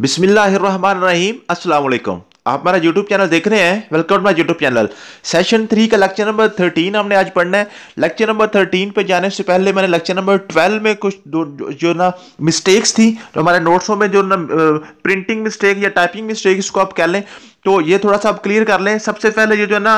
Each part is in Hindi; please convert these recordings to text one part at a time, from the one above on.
बिसमीम असलम आप हमारा यूट्यूब चैनल देख रहे हैं welcome to my YouTube channel session three का लेक्चर नंबर थर्टीन हमने आज पढ़ना है लेक्चर नंबर थर्टीन पे जाने से पहले मैंने लेक्चर नंबर ट्वेल्व में कुछ दो जो ना मिस्टेक्स थी तो हमारे नोट्सों में जो ना प्रिंटिंग मिस्टेक या टाइपिंग मिस्टेक इसको आप कह लें तो ये थोड़ा सा आप क्लियर कर लें सबसे पहले ये जो है ना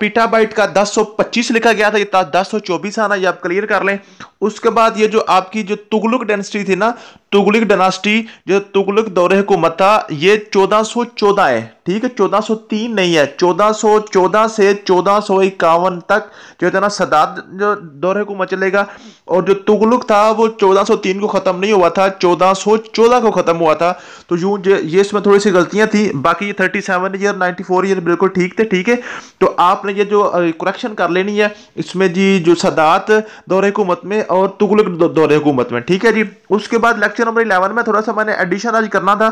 पीटा बाइट का 1025 लिखा गया था ये चौबीस आना ये आप क्लियर कर लें उसके बाद ये जो आपकी जो तुगलुक डेनेस्टी थी ना तुगलुक डेनास्टी जो तुगलुक दौरे हुकूमत था ये 1414 है ठीक है 1403 नहीं है 1414 से चौदह तक जो है ना सदात जो दौरे हुकूमत चलेगा और जो तुगलुक था वो 1403 को ख़त्म नहीं हुआ था 1414 को ख़त्म हुआ था तो यूँ ये इसमें थोड़ी सी गलतियाँ थी बाकी ये thirty seven year ninety four year बिल्कुल ठीक थे ठीक है तो आपने ये जो करेक्शन कर लेनी है इसमें जी जो सदात दौरे हुकूमत में और तुगलक दौरे हुकूमत में ठीक है जी उसके बाद लेक्चर नंबर इलेवन में थोड़ा सा मैंने एडिशन आज करना था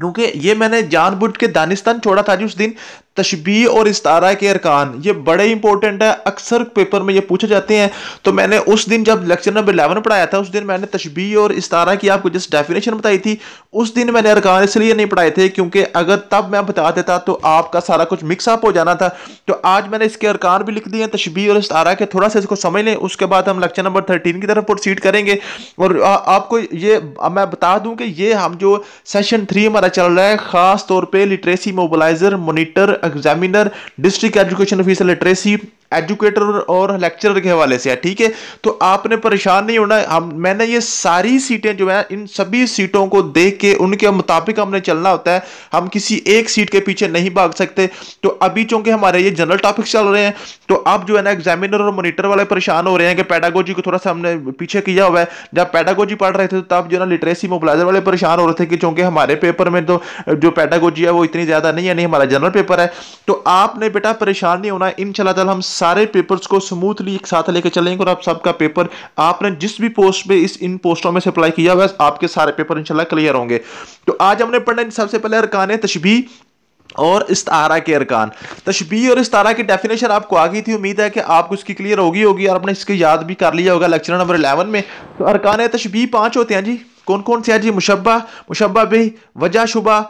क्योंकि ये मैंने जानबूझ के दानिस्तान छोड़ा था जी उस दिन तशबी और इस्तारा के अरकान ये बड़े इंपॉर्टेंट है अक्सर पेपर में ये पूछे जाते हैं तो मैंने उस दिन जब लेक्चर नंबर इलेवन पढ़ाया था उस दिन मैंने तशबी और इस्तारा की आपको जिस डेफिनेशन बताई थी उस दिन मैंने अरकान इसलिए नहीं पढ़ाए थे क्योंकि अगर तब मैं बता देता तो आपका सारा कुछ मिक्सअप हो जाना था तो आज मैंने इसके अरकान भी लिख दिए तशबी और इस्तारा के थोड़ा सा इसको समझ लें उसके बाद हम लेक्चर नंबर थर्टीन की तरफ प्रोसीड करेंगे और आपको ये मैं बता दूँ कि ये हम जो सेशन थ्री हमारा चल रहा है ख़ास तौर पर literacy mobiliser monitor examiner district education officer literacy educator और लेक्चरर के हवाले से है ठीक है तो आपने परेशान नहीं होना हम मैंने ये सारी सीटें जो है इन सभी सीटों को देख के उनके मुताबिक हमने चलना होता है हम किसी एक सीट के पीछे नहीं भाग सकते तो अभी चूंकि हमारे ये जनरल टॉपिक्स चल रहे हैं तो अब जो है ना एग्जामिनर और मोनिटर वाले परेशान हो रहे हैं कि पैडागोजी को थोड़ा सा हमने पीछे किया हुआ है जब पैडागोजी पढ़ रहे थे तो तब जो है ना लिटरेसी मोबलाइजर वाले परेशान हो रहे थे कि चूंकि हमारे पेपर में तो जो पैडागोजी है वो इतनी ज़्यादा नहीं है नहीं हमारा जनरल पेपर है तो आपने बेटा परेशान नहीं होना इन हम सारे पेपर्स को स्मूथली एक साथ लेकर चलेंगे और आप सबका पेपर आपने जिस भी पोस्ट पे इस इन पोस्टों में से अप्लाई किया हुआ आपके सारे पेपर इंशाल्लाह क्लियर होंगे तो आज हमने पढ़ना सबसे पहले अरकान तशबी और इस तारा के अरकान तशबी और इस तारा की डेफिनेशन आपको आ गई थी उम्मीद है कि आपको इसकी क्लियर होगी होगी और आपने इसके याद भी कर लिया होगा लेक्चर नंबर इलेवन में तो अरकान तशबी पाँच होते हैं जी कौन कौन से हैं जी मुशबा मुशबा भी वजह शुबा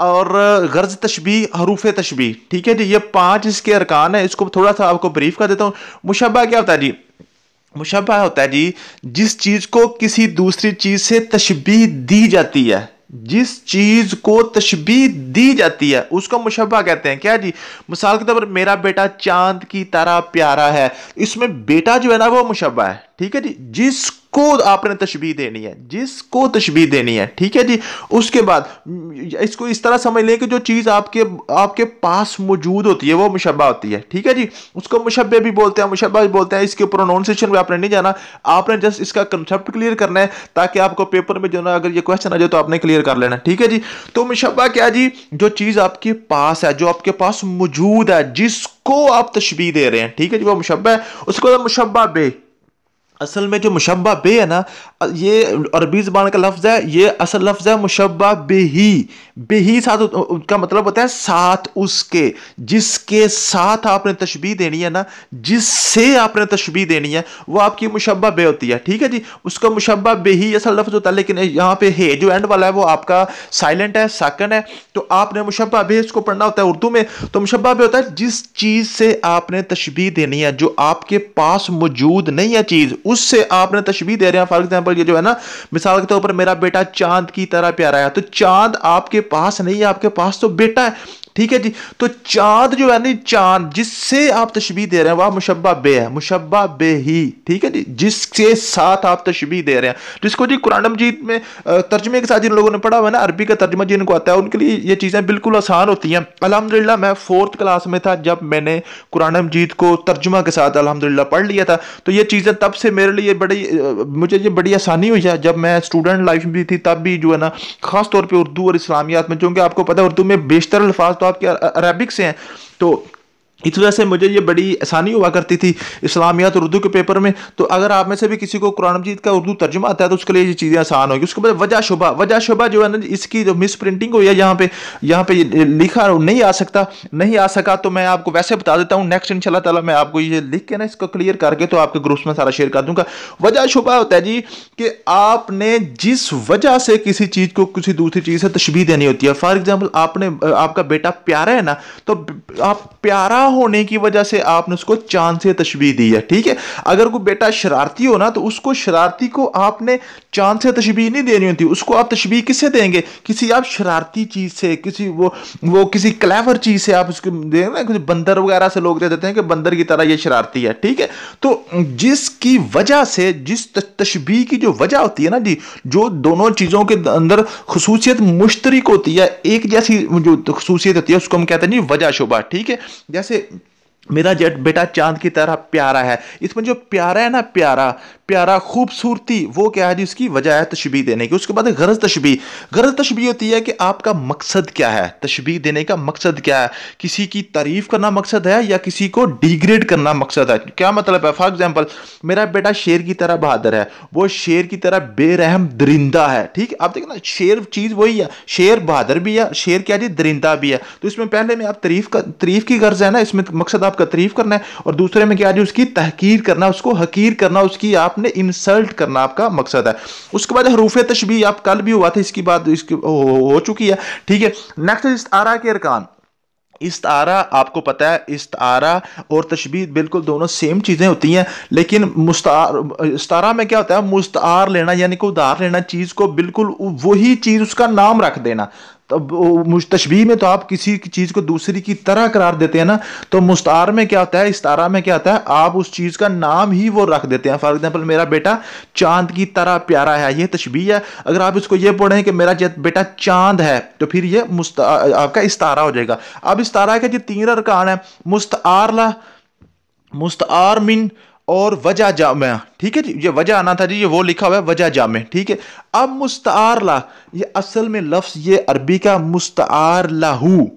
और गर्ज तशबी हरूफ तशबी ठीक है जी ये पांच इसके अरकान है इसको थोड़ा सा आपको ब्रीफ कर देता हूँ मुशबा क्या होता है जी मुशबा होता है जी जिस चीज़ को किसी दूसरी चीज़ से तशबी दी जाती है जिस चीज को तशबी दी जाती है उसको मुशबा कहते हैं क्या जी मिसाल के तौर पर मेरा बेटा चांद की तरह प्यारा है इसमें बेटा जो है ना वो मुशबा है ठीक है जी जिस जिसको आपने तशबी देनी है जिसको तशबी देनी है ठीक है जी उसके बाद इसको इस तरह समझ लें कि जो चीज़ आपके आपके पास मौजूद होती है वो मुशबा होती है ठीक है जी उसको मुशबे भी बोलते हैं मुशबा भी बोलते हैं इसके प्रोनाउंसिएशन भी आपने नहीं जाना आपने जस्ट इसका कंसेप्ट क्लियर करना है ताकि आपको पेपर में जो ना अगर ये क्वेश्चन आ जाए तो आपने क्लियर कर लेना ठीक है जी तो मुशबा क्या जी जो चीज़ आपके पास है जो आपके पास मौजूद है जिसको आप तशबी दे रहे हैं ठीक है जी वो मुशबा है उसके बाद मुशबा बे असल में जो मुशबा बे है ना ये अरबी ज़बान का लफ्ज़ है ये असल लफ्ज़ है मुशबा बेही बेही साथ उसका मतलब होता है साथ उसके जिसके साथ आपने तशबी देनी है ना जिससे आपने तशबी देनी है वो आपकी मुशबा बे होती है ठीक है जी उसका मुशबा बेही असल लफ्ज़ होता है लेकिन यहाँ पे हे जो एंड वाला है वो आपका साइलेंट है साकन है तो आपने मुशबा बे इसको पढ़ना होता है उर्दू में तो मुशबा बे होता है जिस चीज़ से आपने तशबी देनी है जो आपके पास मौजूद नहीं है चीज़ उससे आपने तशबी दे रहे हैं फॉर एग्जाम्पल ये जो है ना मिसाल के तौर तो पर मेरा बेटा चांद की तरह प्यारा है तो चांद आपके पास नहीं है आपके पास तो बेटा है ठीक है जी तो चांद जो है ना चांद जिससे आप तशबी दे रहे हैं वह मुशब्बा बे है मुशबा बे ही ठीक है जी जिसके साथ आप तशबी दे रहे हैं जिसको जी कुरान मजीद में तर्जमे के साथ जिन लोगों ने पढ़ा हुआ है ना अरबी का तर्जमा जिनको आता है उनके लिए ये चीज़ें बिल्कुल आसान होती हैं अलहमदिल्ला मैं फोर्थ क्लास में था जब मैंने कुरान मजीद को तर्जमा के साथ अलहमदिल्ला पढ़ लिया था तो ये चीज़ें तब से मेरे लिए बड़ी मुझे ये बड़ी आसानी हुई है जब मैं स्टूडेंट लाइफ में भी थी तब भी जो है ना खास तौर पर उर्दू और इस्लामियात में चूँकि आपको पता है उर्दू में बेशतर अल्फाज तो तो आपके अरबिक से हैं तो इस वजह से मुझे ये बड़ी आसानी हुआ करती थी इस्लामियात तो और उर्दू के पेपर में तो अगर आप में से भी किसी को कुरान मजीद का उर्दू तर्जुमा आता है तो उसके लिए ये चीज़ें आसान होगी उसके बाद वजह शुबा वजह शुबा जो है ना इसकी जो मिस प्रिंटिंग हुई है यहाँ पे यहाँ पे लिखा नहीं आ सकता नहीं आ सका तो मैं आपको वैसे बता देता हूँ नेक्स्ट इनशाला तला मैं आपको ये लिख के ना इसको क्लियर करके तो आपके ग्रुप्स में सारा शेयर कर दूंगा वजह शुबा होता है जी कि आपने जिस वजह से किसी चीज़ को किसी दूसरी चीज़ से तशबी देनी होती है फॉर एग्जाम्पल आपने आपका बेटा प्यारा है ना तो आप प्यारा होने की वजह से आपने उसको चांद से तशबी दी है ठीक है अगर कोई बेटा शरारती हो ना तो उसको शरारती को आपने चांद से तशबी नहीं देनी होती उसको आप तशबी किससे देंगे किसी आप शरारती चीज़ से किसी वो वो किसी क्लेवर चीज़ से आप उसको देंगे ना कुछ बंदर वगैरह से लोग दे देते हैं कि बंदर की तरह ये शरारती है ठीक है तो जिसकी वजह से जिस तशबी की जो वजह होती है ना जी जो दोनों चीज़ों के अंदर खसूसियत मुश्तरक होती है एक जैसी जो खसूसियत होती है उसको हम कहते हैं जी वजह शुबा ठीक है जैसे मेरा जेट बेटा चांद की तरह प्यारा है इसमें जो प्यारा है ना प्यारा प्यारा खूबसूरती वो क्या है जी उसकी वजह है तशबी देने की उसके बाद गरज तशबी गरज तशबी होती है कि आपका मकसद क्या है तशबी देने का मकसद क्या है किसी की तारीफ करना मकसद है या किसी को डिग्रेड करना मकसद है क्या मतलब है फॉर एग्जाम्पल मेरा बेटा शेर की तरह बहादुर है वो शेर की तरह बेरहम दरिंदा है ठीक आप देखें ना शेर चीज़ वही है शेर बहादुर भी है शेर क्या जी दरिंदा भी है तो इसमें पहले में आप तरीफ़ का तरीफ़ की गर्ज है ना इसमें मकसद आपका तारीफ करना है और दूसरे में क्या जी उसकी तहकीर करना उसको हकीर करना उसकी आप आपने इंसल्ट करना आपका मकसद है उसके बाद हरूफ तशबी आप कल भी हुआ था इसकी बात इसकी हो चुकी है ठीक है नेक्स्ट इस आरा के अरकान इस इस्तारा आपको पता है इस इस्तारा और तशबी बिल्कुल दोनों सेम चीज़ें होती हैं लेकिन मुस्तार इस्तारा में क्या होता है मुस्तार लेना यानी कि उधार लेना चीज़ को बिल्कुल वही चीज़ उसका नाम रख देना तब तशबी में तो आप किसी की चीज़ को दूसरी की तरह करार देते हैं ना तो मुस्तार में क्या होता है इस्तारा में क्या होता है आप उस चीज़ का नाम ही वो रख देते हैं फॉर एग्जाम्पल मेरा बेटा चांद की तरह प्यारा है ये तशबी है अगर आप इसको ये पढ़ें कि मेरा बेटा चांद है तो फिर ये मुस्ता आपका इस्तारा हो जाएगा अब इस्तारा का जो तीन अरकान है मुस्तार मुस्तार मिन और वजह जामा ठीक है जी ये वजह आना था जी ये वो लिखा हुआ है वजह जामे ठीक है अब मुस्तार ला ये असल में लफ्ज़ ये अरबी का मुस्तार लाहू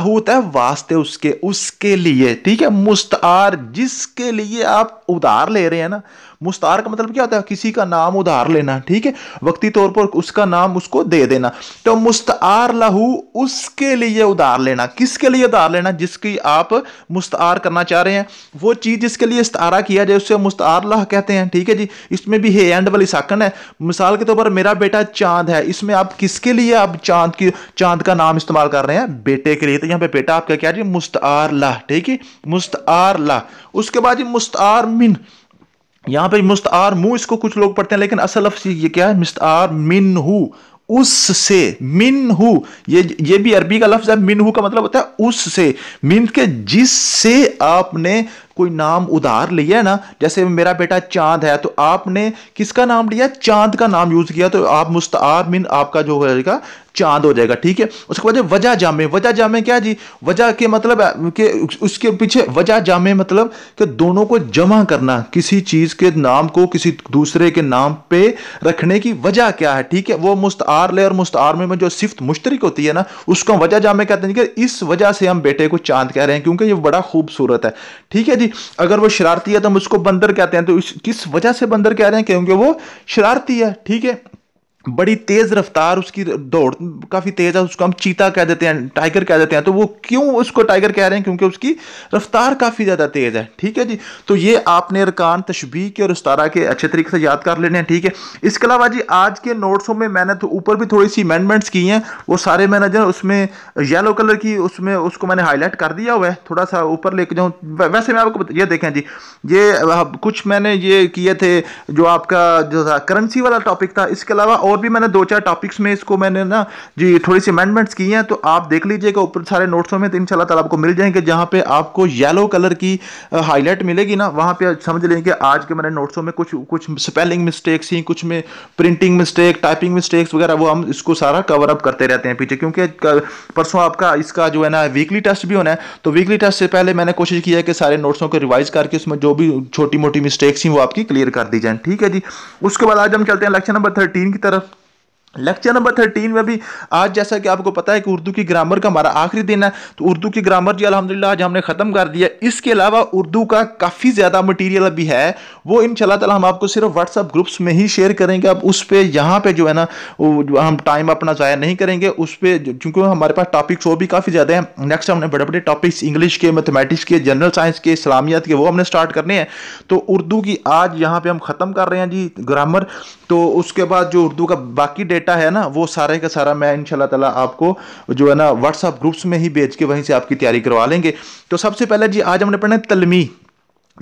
होता है वास्ते उसके उसके लिए ठीक है मुस्तार जिसके लिए आप उधार ले रहे हैं ना मुस्तार का मतलब क्या होता है किसी का नाम उधार लेना ठीक है वक्ती तौर पर उसका नाम उसको दे देना तो मुस्तार लहू उसके लिए उधार लेना किसके लिए उधार लेना जिसकी आप मुस्तार करना चाह रहे हैं वो चीज़ जिसके लिए इस्तारा किया जाए उससे मुस्तार लह कहते हैं ठीक है जी इसमें भी हे एंड वाली साकन है मिसाल के तौर पर मेरा बेटा चांद है इसमें आप किसके लिए आप चांद की चांद का नाम इस्तेमाल कर रहे हैं बेटे के के लिए तो यहाँ पे बेटा आपका क्या जी मुस्त आर ला ठीक है मुस्त आर ला उसके बाद जी मुस्त आर मिन यहाँ पे मुस्त आर मुंह इसको कुछ लोग पढ़ते हैं लेकिन असल अफ ये क्या है मुस्त आर मिन हु उससे मिन हु ये ये भी अरबी का लफ्ज है मिन हु का मतलब होता है उससे मिन के जिससे आपने कोई नाम उधार लिया ना जैसे मेरा बेटा चांद है तो आपने किसका नाम लिया चांद का नाम यूज़ किया तो आप मुस्तार मिन आपका जो हो जाएगा चांद हो जाएगा ठीक है उसके बाद वजह जामे वजह जामे क्या जी वजह के मतलब के उसके पीछे वजह जामे मतलब कि दोनों को जमा करना किसी चीज़ के नाम को किसी दूसरे के नाम पे रखने की वजह क्या है ठीक है वो मुस्तार ले और मुस्तार में जो सिफ्त मुश्तरक होती है ना उसको वजह जामे कहते हैं कि इस वजह से हम बेटे को चांद कह रहे हैं क्योंकि ये बड़ा खूबसूरत है ठीक है जी जी अगर वो शरारती है तो हम उसको बंदर कहते हैं तो किस वजह से बंदर कह रहे हैं क्योंकि वो शरारती है ठीक है बड़ी तेज रफ्तार उसकी दौड़ काफी तेज है उसको हम चीता कह देते हैं टाइगर कह देते हैं तो वो क्यों उसको टाइगर कह रहे हैं क्योंकि उसकी रफ्तार काफी ज्यादा तेज है ठीक है जी तो ये आपने अरकान तशबी के और तारा के अच्छे तरीके से याद कर लेने हैं ठीक है इसके अलावा जी आज के नोट्सों में मैंने तो ऊपर भी थोड़ी सी अमेंडमेंट्स की हैं वो सारे मैंने जो उसमें येलो कलर की उसमें उसको मैंने हाईलाइट कर दिया हुआ है थोड़ा सा ऊपर लेके जाऊँ वैसे मैं आपको ये देखें जी ये कुछ मैंने ये किए थे जो आपका जो करेंसी वाला टॉपिक था इसके अलावा और और भी मैंने दो चार टॉपिक्स में इसको मैंने ना जी थोड़ी सी अमेंडमेंट्स की हैं तो आप देख लीजिएगा ऊपर सारे नोट्सों में तो इन शाला आपको मिल जाएंगे जहाँ पे आपको येलो कलर की हाईलाइट मिलेगी ना वहाँ पर समझ लेंगे आज के मैंने नोट्सों में कुछ कुछ स्पेलिंग मिस्टेक्स ही कुछ में प्रिंटिंग मिस्टेक टाइपिंग मिस्टेक्स वगैरह वो हम इसको सारा कवर अप करते रहते हैं पीछे क्योंकि परसों आपका इसका जो है ना वीकली टेस्ट भी होना है तो वीकली टेस्ट से पहले मैंने कोशिश की है कि सारे नोट्सों को रिवाइज करके उसमें जो भी छोटी मोटी मिस्टेक्स हैं वो आपकी क्लियर कर दी जाए ठीक है जी उसके बाद आज हम चलते हैं लेक्चर नंबर थर्टीन की तरफ लेक्चर नंबर थर्टीन में भी आज जैसा कि आपको पता है कि उर्दू की ग्रामर का हमारा आखिरी दिन है तो उर्दू की ग्रामर जी अलहमदिल्ला आज हमने ख़त्म कर दिया इसके अलावा उर्दू का काफ़ी ज़्यादा मटेरियल अभी है वो इन तला हम आपको सिर्फ व्हाट्सअप ग्रुप्स में ही शेयर करेंगे अब उस पर यहाँ पर जो है ना हम टाइम अपना ज़ाया नहीं करेंगे उस पर चूँकि हमारे पास टॉपिक्स वो भी काफ़ी ज़्यादा हैं नेक्स्ट हमने बड़े बड़े टॉपिक्स इंग्लिश के मैथमेटिक्स के जनरल साइंस के इस्लामियात के वो हमने स्टार्ट करने हैं तो उर्दू की आज यहाँ पर हम ख़त्म कर रहे हैं जी ग्रामर तो उसके बाद जो उर्दू का बाकी डेट डेटा है ना वो सारे का सारा मैं इनशाला तला आपको जो है ना व्हाट्सअप ग्रुप्स में ही भेज के वहीं से आपकी तैयारी करवा लेंगे तो सबसे पहले जी आज हमने पढ़ना है तलमी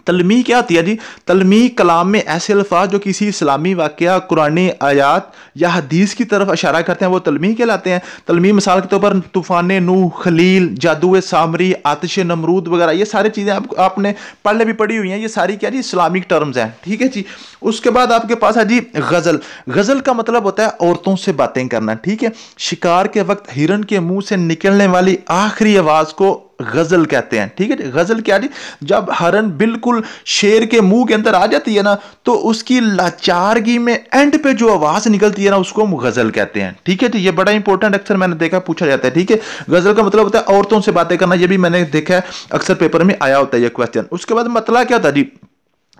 तलमी क्या होती है जी तलमी कलाम में ऐसे अल्फाज जो किसी इस्लामी वाक्य कुरान आयात या हदीस की तरफ इशारा करते हैं वो तलमी कहलाते हैं तलमी मिसाल के तौर पर तूफ़ान नू खलील जादू सामरी आतश नमरूद वगैरह ये सारी चीज़ें आप, आपने पहले भी पढ़ी हुई हैं ये सारी क्या जी इस्लामिक टर्म्स हैं ठीक है जी उसके बाद आपके पास है जी गज़ल गज़ल का मतलब होता है औरतों से बातें करना ठीक है शिकार के वक्त हिरन के मुँह से निकलने वाली आखिरी आवाज़ को गजल कहते हैं ठीक है गजल क्या थी जब हरन बिल्कुल शेर के मुंह के अंदर आ जाती है ना तो उसकी लाचारगी में एंड पे जो आवाज निकलती है ना उसको हम गजल कहते हैं ठीक है जी ये बड़ा इंपॉर्टेंट अक्सर मैंने देखा पूछा जाता है ठीक है गजल का मतलब होता है औरतों से बातें करना ये भी मैंने देखा है अक्सर पेपर में आया होता है यह क्वेश्चन उसके बाद मतला क्या था जी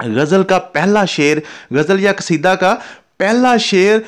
गज़ल का पहला शेर गज़ल या कसीदा का पहला शेर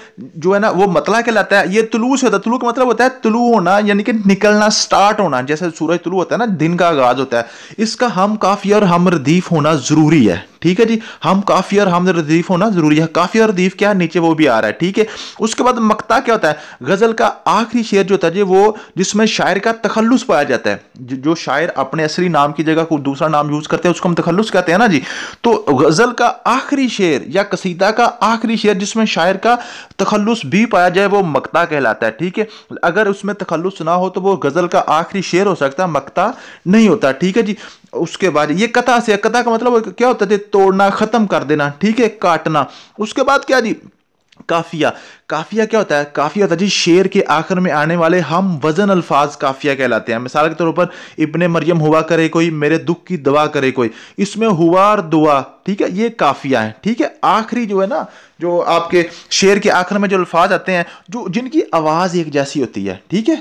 जो है ना वो मतला कहलाता है ये तुलू से होता है तुलू का मतलब होता है तुलू होना यानी कि निकलना स्टार्ट होना जैसे सूरज तुलू होता है ना दिन का आगाज होता है इसका हम काफी और हम रदीफ होना ज़रूरी है ठीक है जी हम काफ़ी और हम रदीफ होना ज़रूरी है काफ़ी और रदीफ क्या है नीचे वो भी आ रहा है ठीक है उसके बाद मकता क्या होता है गज़ल का आखिरी शेर जो होता है जी वो जिसमें शायर का तखलुस पाया जाता है जो शायर अपने असली नाम की जगह को दूसरा नाम यूज़ करते हैं उसको हम तखलुस कहते हैं ना जी तो गज़ल का आखिरी शेर या कसीदा का आखिरी शेर जिसमें उसमें शायर का तखलुस भी पाया जाए वो मकता कहलाता है ठीक है अगर उसमें तखलुस ना हो तो वो गज़ल का आखिरी शेर हो सकता है मकता नहीं होता ठीक है जी उसके बाद ये कथा से कथा का मतलब क्या होता है तोड़ना ख़त्म कर देना ठीक है काटना उसके बाद क्या जी काफिया काफिया क्या होता है काफिया होता है जी शेर के आखिर में आने वाले हम वजन अल्फाज काफिया कहलाते हैं मिसाल के तौर पर इब्ने मरियम हुआ करे कोई मेरे दुख की दवा करे कोई इसमें हुआ और दुआ ठीक है ये काफिया है ठीक है आखिरी जो है ना जो आपके शेर के आखिर में जो अल्फाज आते हैं जो जिनकी आवाज़ एक जैसी होती है ठीक है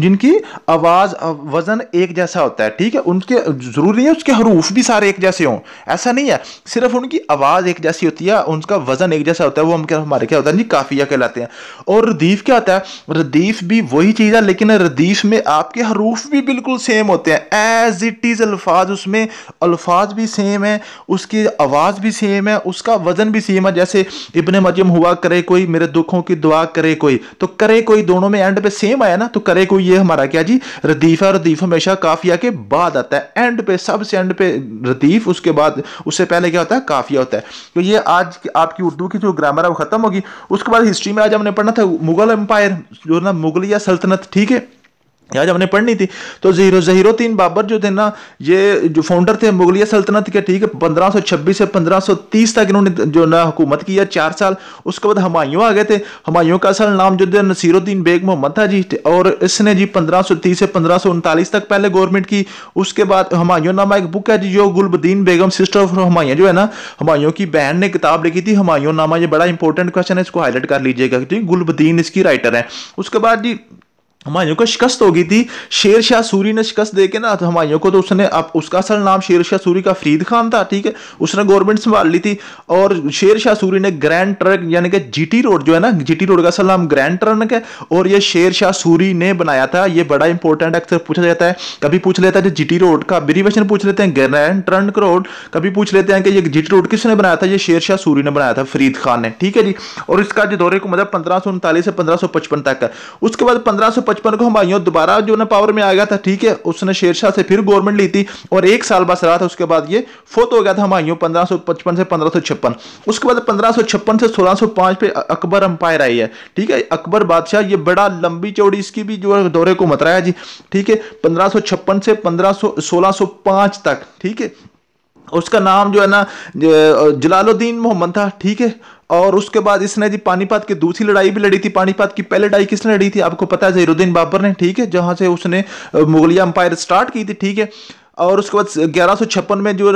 जिनकी आवाज़ वज़न एक जैसा होता है ठीक है उनके ज़रूरी है उसके हरूफ भी सारे एक जैसे हों ऐसा नहीं है सिर्फ उनकी आवाज़ एक जैसी होती है उनका वज़न एक जैसा होता है वो हम क्या हमारे क्या होता है जी काफिया हैं जाते हैं और रदीफ क्या होता है रदीफ भी वही चीज़ है लेकिन रदीफ में आपके हरूफ भी बिल्कुल सेम होते हैं एज इट इज़ अल्फाज उसमें अल्फाज भी सेम है उसकी आवाज़ भी सेम है उसका वज़न भी सेम है जैसे इबन मजम हुआ करे कोई मेरे दुखों की दुआ करे कोई तो करे कोई दोनों में एंड पे सेम आया ना तो करे कोई ये हमारा क्या जी रदीफ है रदीफ हमेशा काफिया के बाद आता है एंड पे सबसे एंड पे रदीफ उसके बाद उससे पहले क्या होता है काफिया होता है तो ये आज आपकी उर्दू की जो ग्रामर है वो खत्म होगी उसके बाद हिस्ट्री हिस्ट्री में आज हमने पढ़ना था मुगल एम्पायर जो ना मुगलिया सल्तनत ठीक है आज हमने पढ़नी थी तो जहीरो जहीरुद्दीन बाबर जो थे ना ये जो फाउंडर थे मुगलिया सल्तनत के ठीक है छब्बीस से 1530 तक इन्होंने जो ना हुकूमत किया चार साल उसके बाद हमायूं आ गए थे हमायूं का असल नाम जो थे नसीरुद्दीन बेग मोहम्मद था जी और इसने जी 1530 से पंद्रह तक पहले गवर्नमेंट की उसके बाद हमायूं नामा एक बुक है जी जो गुलबदीन बेगम सिस्टर ऑफ हमायूं जो है ना हमायूं की बहन ने किताब लिखी थी हमायूं नामा ये बड़ा इंपॉर्टेंट क्वेश्चन है इसको हाईलाइट कर लीजिएगा क्योंकि गुलबदीन इसकी राइटर है उसके बाद जी हमायूं को शिकस्त हो गई थी शेर शाह सूरी ने शिकस्त दे के ना तो हमायूं को तो उसने अब उसका असल नाम शेर शाह सूरी का फरीद खान था ठीक है उसने गवर्नमेंट संभाल ली थी और शेर शाह सूरी ने ग्रैंड ट्रक यानी कि जीटी रोड जो है ना जीटी रोड का असल नाम ग्रैंड ट्रक है और ये शेर शाह सूरी ने बनाया था ये बड़ा इंपॉर्टेंट अक्सर पूछा जाता है कभी पूछ लेता है जीटी रोड का ब्रीवेशन पूछ लेते हैं ग्रैंड ट्रंक रोड कभी पूछ लेते हैं कि ये जीटी रोड किसने बनाया था ये शेर शाह सूरी ने बनाया था फरीद खान ने ठीक है जी और इसका जो दौरे को मतलब पंद्रह से पंद्रह तक है उसके बाद पंद्रह पचपन को हमायूं दोबारा जो ना पावर में आ गया था ठीक है उसने शेरशाह से फिर गवर्नमेंट ली थी और एक साल बस रहा था उसके बाद ये फोत हो गया था हमायूं पंद्रह से पंद्रह उसके बाद पंद्रह से सोलह पे अकबर अंपायर आई है ठीक है अकबर बादशाह ये बड़ा लंबी चौड़ी इसकी भी जो दौरे को मतराया जी ठीक है पंद्रह से पंद्रह सोलह तक ठीक है उसका नाम जो है ना जलालुद्दीन मोहम्मद था ठीक है और उसके बाद इसने जी पानीपत की दूसरी लड़ाई भी लड़ी थी पानीपत की पहले लड़ाई किसने लड़ी थी आपको पता है जहीरुद्दीन बाबर ने ठीक है जहाँ से उसने मुगलिया अंपायर स्टार्ट की थी ठीक है और उसके बाद ग्यारह में जो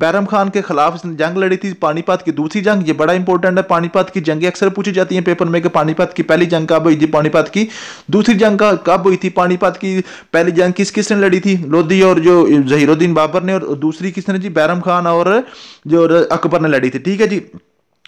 बैरम खान के खिलाफ इसने जंग लड़ी थी पानीपत की दूसरी जंग ये बड़ा इंपॉर्टेंट है पानीपत की जंगें अक्सर पूछी जाती हैं पेपर में कि पानीपत की पहली जंग कब हुई थी पानीपत की दूसरी जंग का कब हुई थी पानीपत की पहली जंग किस किसने लड़ी थी लोधी और जो जहीरुद्दीन बाबर ने और दूसरी किसने जी बैरम खान और जो अकबर ने लड़ी थी ठीक है जी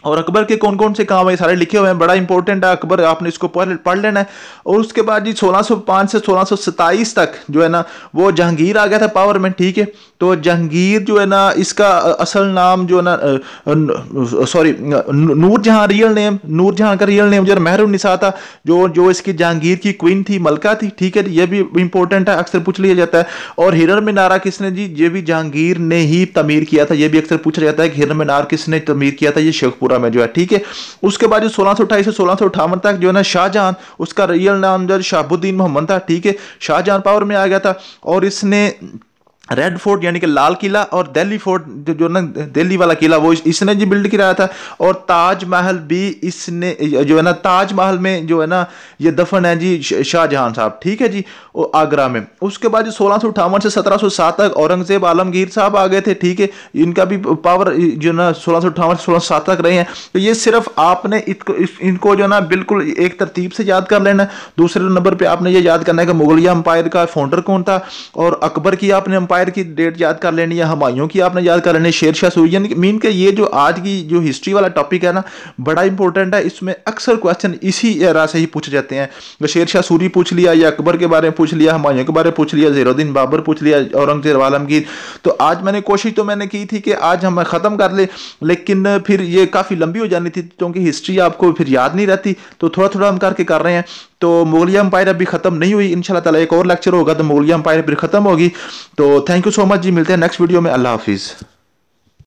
और अकबर के कौन कौन से काम है सारे लिखे हुए हैं बड़ा इंपॉर्टेंट है अकबर आपने इसको पढ़ लेना है और उसके बाद जी 1605 से 1627 तक जो है ना वो जहांगीर आ गया था पावर में ठीक है तो जहांगीर जो है ना इसका असल नाम जो है ना sorry Nur Jahan real name Nur Jahan का रियल नेम जो महरून निसा था जो जो इसकी जहांगीर की क्वीन थी मलका थी ठीक है ये भी इंपॉर्टेंट है अक्सर पूछ लिया जाता है और हिरन मीनारा किसने जी ये भी जहांगीर ने ही तमीर किया था ये भी अक्सर पूछा जाता है कि हिरन मीनार किसने तमीर किया था ये शेखपुरा में जो है ठीक है उसके बाद जो सोलह से सोलह तक जो है ना शाहजहां उसका रियल नाम जो शाहबुद्दीन मोहम्मद था ठीक है शाहजहां पावर में आ गया था और इसने रेड फोर्ट यानी कि लाल किला और दिल्ली फोर्ट जो जो ना दिल्ली वाला किला वो इसने जी बिल्ड कराया था और ताजमहल भी इसने जो है ना ताजमहल में जो है ना ये दफन है जी शाहजहां साहब ठीक है जी और आगरा में उसके बाद जो सोलह से सत्रह तक औरंगजेब आलमगीर साहब आ गए थे ठीक है इनका भी पावर जो ना सोलह से सोलह तक रहे हैं तो ये सिर्फ आपने इनको जो ना बिल्कुल एक तरतीब से याद कर लेना दूसरे नंबर पर आपने ये याद करना है कि मुगलिया अम्पायर का फाउंडर कौन था और अकबर की आपने एम्पायर की डेट याद कर लेनी या हमायों की आपने याद कर लेनी शेर शाह सूरी मीन के ये जो आज की जो हिस्ट्री वाला टॉपिक है ना बड़ा इंपॉर्टेंट है इसमें अक्सर क्वेश्चन इसी एरा से ही पूछे जाते हैं तो शेर शाह सूरी पूछ लिया या अकबर के बारे में पूछ लिया हमायों के बारे में पूछ लिया जेरोद्दीन बाबर पूछ लिया औरंगजेब आलमगीर तो आज मैंने कोशिश तो मैंने की थी कि आज हम ख़त्म कर ले, लेकिन फिर ये काफ़ी लंबी हो जानी थी क्योंकि हिस्ट्री आपको फिर याद नहीं रहती तो थोड़ा थोड़ा हम करके कर रहे हैं तो मुगलिया अम्पायर अभी खत्म नहीं हुई इन ताला एक और लेक्चर होगा तो मुगलिया अम्पायर फिर खत्म होगी तो थैंक यू सो मच जी मिलते हैं नेक्स्ट वीडियो में अल्लाह हाफिज़